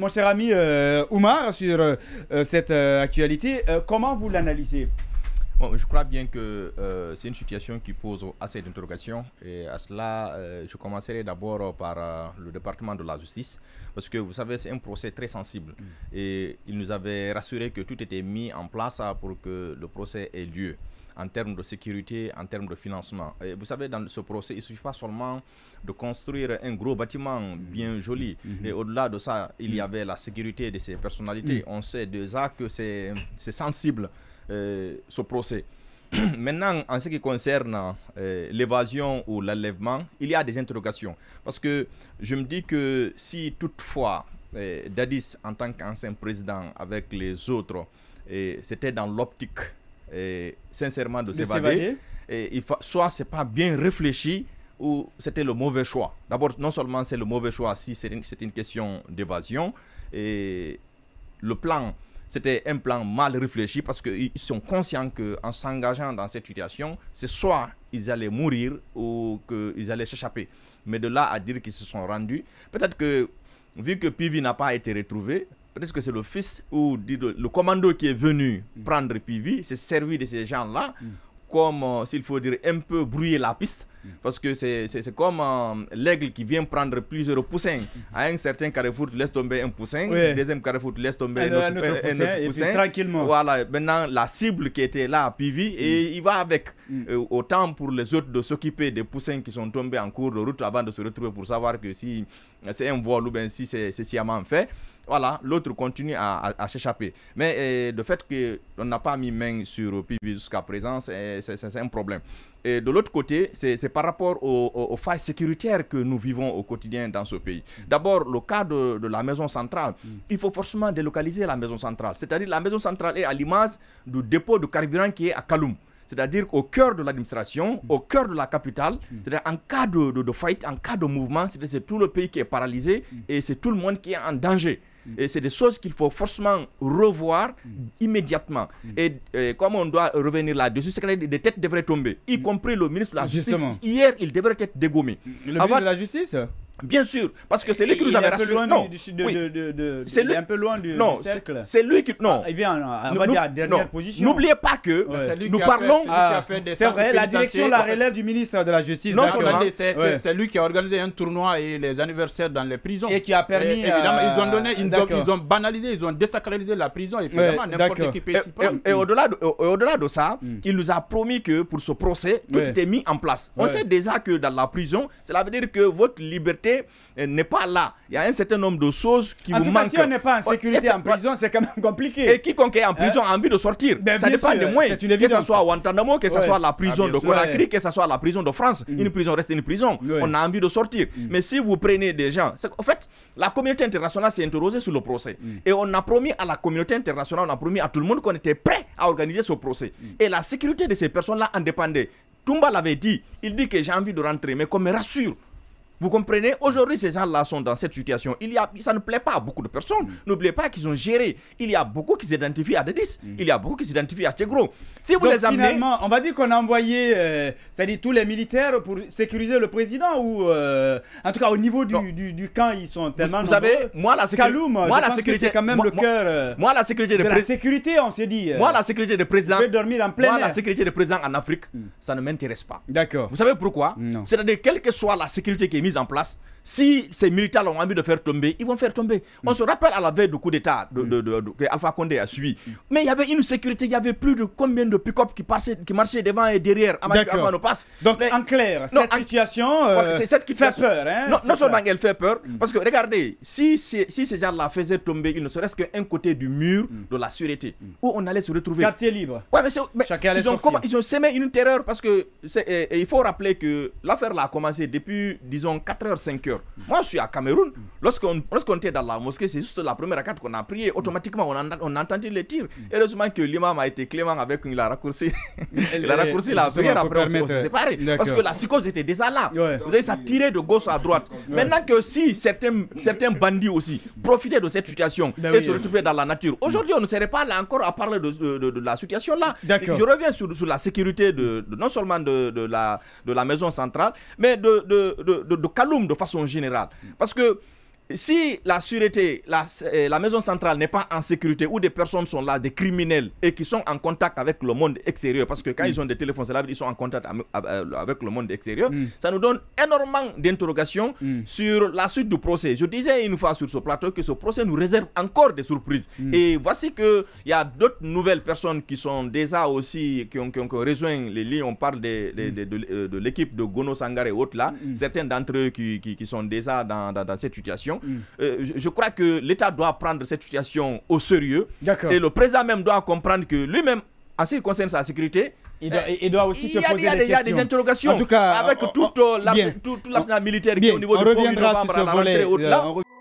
Mon cher ami euh, Oumar, sur euh, euh, cette actualité, comment vous l'analysez Je crois bien que c'est une situation qui pose assez d'interrogations. Et à cela, je commencerai d'abord par le département de la justice, parce que vous savez, c'est un procès très sensible. Mm. Et il nous avait rassuré que tout était mis en place ah, pour que le procès ait lieu en termes de sécurité, en termes de financement. Et vous savez, dans ce procès, il ne suffit pas seulement de construire un gros bâtiment bien joli. Mhm. Et au-delà de ça, il y mhm. avait la sécurité de ces personnalités. Mhm. On sait déjà que c'est sensible, euh, ce procès. Maintenant, en ce qui concerne euh, l'évasion ou l'enlèvement, il y a des interrogations. Parce que je me dis que si toutefois euh, Dadis, en tant qu'ancien président avec les autres, c'était dans l'optique et, sincèrement de, s'évader. Et il n'est soit c'est pas bien réfléchi ou c'était le mauvais choix. D'abord, non seulement c'est le mauvais choix si c'est une, une, question d'évasion, et le plan, c'était un plan mal réfléchi parce qu'ils sont conscients qu'en s'engageant dans cette situation, c'est soit ils allaient mourir ou qu'ils allaient s'échapper. Mais de là à dire qu'ils se sont rendus, peut-être que vu que Pivi n'a pas été retrouvé, peut-être que c'est le fils ou le commando qui est venu mm. prendre Pivi, s'est servi de ces gens-là mm. comme, euh, s'il faut dire, un peu brouiller la piste. Mm. Parce que c'est comme euh, l'aigle qui vient prendre plusieurs poussins. À un certain carrefour, tu laisses tomber un poussin. Oui. Deuxième carrefour, tu laisses tomber un, autre, poussin. Et puis, tranquillement. Voilà, maintenant, la cible qui était là à Pivi, et il va avec. Euh, autant pour les autres de s'occuper des poussins qui sont tombés en cours de route avant de se retrouver pour savoir que si c'est un vol ou bien si c'est sciemment fait voilà, l'autre continue à, s'échapper. Mais euh, le fait qu'on n'a pas mis main sur PIB jusqu'à présent, c'est un problème. Et de l'autre côté, c'est par rapport aux, failles sécuritaires que nous vivons au quotidien dans ce pays. D'abord, le cas de, la maison centrale. Il faut forcément délocaliser la maison centrale. C'est-à-dire la maison centrale est à l'image du dépôt de carburant qui est à Kaloum c'est-à-dire au cœur de l'administration, au cœur de la capitale, c'est-à-dire en cas de, de, fight, en cas de mouvement, c'est tout le pays qui est paralysé et c'est tout le monde qui est en danger. Et c'est des choses qu'il faut forcément revoir immédiatement. Mm. Et, euh, comme on doit revenir là-dessus, c'est que des têtes devraient tomber, y mm. compris le ministre de la Justice. Hier, il devrait être dégommé. Le ministre de la Justice Bien sûr, parce que c'est lui qui nous avait rassuré. Non, c'est lui. un peu loin du, cercle. C'est lui qui. Non. Ah, il vient, on va dernière position. N'oubliez pas que nous parlons. c'est ah, vrai, la direction la relève du ministre de la Justice. Non hein. C'est lui qui a organisé un tournoi et les anniversaires dans les prisons. Et qui a permis. évidemment, ils ont donné, ils ont, banalisé, ils ont désacralisé la prison. Et finalement, n'importe qui peut Et, au-delà de, ça, hmm. il nous a promis que pour ce procès, tout était mis en place. On sait déjà que dans la prison, cela veut dire que votre liberté euh, n'est pas là. Il y a un certain nombre de choses qui en vous tout si on n'est pas en sécurité en prison, c'est quand même compliqué. Et quiconque est en hein? prison a envie de sortir. Ben, ça dépend pas moi Que ce soit à Guantanamo, que ce soit la prison ah, de Conakry, que ce soit la prison de France. Une mm. prison reste une prison. On a envie de sortir. Mm. Mais si vous prenez des gens. En fait, la communauté internationale s'est interrogée sur le procès. Mm. Et on a promis à la communauté internationale, on a promis à tout le monde qu'on était prêt à organiser ce procès. Et la sécurité de ces personnes-là en dépendait. Toumba l'avait dit. Il dit que j'ai envie de rentrer, mais qu'on me rassure vous comprenez Aujourd'hui, ces gens-là sont dans cette situation. Il y a, ça ne plaît pas à beaucoup de personnes. Mm. N'oubliez pas qu'ils ont géré. Il y a beaucoup qui s'identifient à Dedis. Mm. Il y a beaucoup qui s'identifient à Tchégro. Si vous les amenez... on va dire qu'on a envoyé euh, tous les militaires pour sécuriser le président ou... Euh, en tout cas, au niveau du, camp, ils sont tellement... Vous, savez, moi, la, sécu... moi, la sécurité... quand même le cœur... Euh, moi, la sécurité... De, la sécurité, on s'est dit. moi, la sécurité de présidents... dormir en plein Moi, la sécurité de président en Afrique, mm. ça ne m'intéresse pas. D'accord. Vous savez pourquoi C'est-à-dire, quelle que soit la sécurité qui est mise en place si ces militaires ont envie de faire tomber, ils vont faire tomber. On se rappelle à la veille du coup d'État de, que Alpha Condé a suivi. Mais il y avait une sécurité, il y avait plus de combien de pick-up qui, qui, marchaient devant et derrière avant, Donc en clair, cette, situation, euh, qui fait peur. Hein, non, seulement elle fait peur, mm. parce que regardez, si, si, ces gens-là faisaient tomber, il ne serait-ce qu'un côté du mur mm. de la sûreté, mm. où on allait se retrouver. Quartier libre. Ouais, mais, ils, ont ils semé une terreur parce que il faut rappeler que l'affaire là a commencé depuis, disons, 4h, 5 moi, je suis à Cameroun. Lorsqu'on était dans la mosquée, c'est juste la première carte qu'on a prié. Automatiquement, on, a, on entendu les tirs. Mm. Heureusement que l'imam a été clément avec nous. il a raccourci. Mm. il a raccourci la prière après, on s'est séparés. Euh, Parce que la psychose était déjà là. Vous avez ça tiré de gauche à droite. Maintenant que si certains, certains bandits aussi profitaient de cette situation ben et se euh. retrouvaient dans la nature, aujourd'hui, on ne serait pas là encore à parler de, la situation là. Je reviens sur, la sécurité de, non seulement de, la, de la maison centrale, mais de, de, de, de façon en général, Parce que si la sûreté, euh, la, maison centrale n'est pas en sécurité, où des personnes sont là, des criminels, et qui sont en contact avec le monde extérieur, parce que quand mm. ils ont des téléphones cellulaires, ils sont en contact euh, avec le monde extérieur, mm. ça nous donne énormément d'interrogations mm. sur la suite du procès. Je disais une fois sur ce plateau que ce procès nous réserve encore des surprises. Et voici qu'il y a d'autres nouvelles personnes qui sont déjà aussi, qui ont, qui rejoint les lits on parle euh, de, l'équipe de Gono Sangar et autres là, certains d'entre eux qui, sont déjà dans cette situation. Mm. Euh, je, crois que l'État doit prendre cette situation au sérieux. Et le président même doit comprendre que lui-même, en ce qui concerne sa sécurité, il doit, aussi se poser des, questions. Il y a des interrogations. En tout cas, avec euh, tout, l'arsenal militaire qui est au niveau on du reviendra sur ce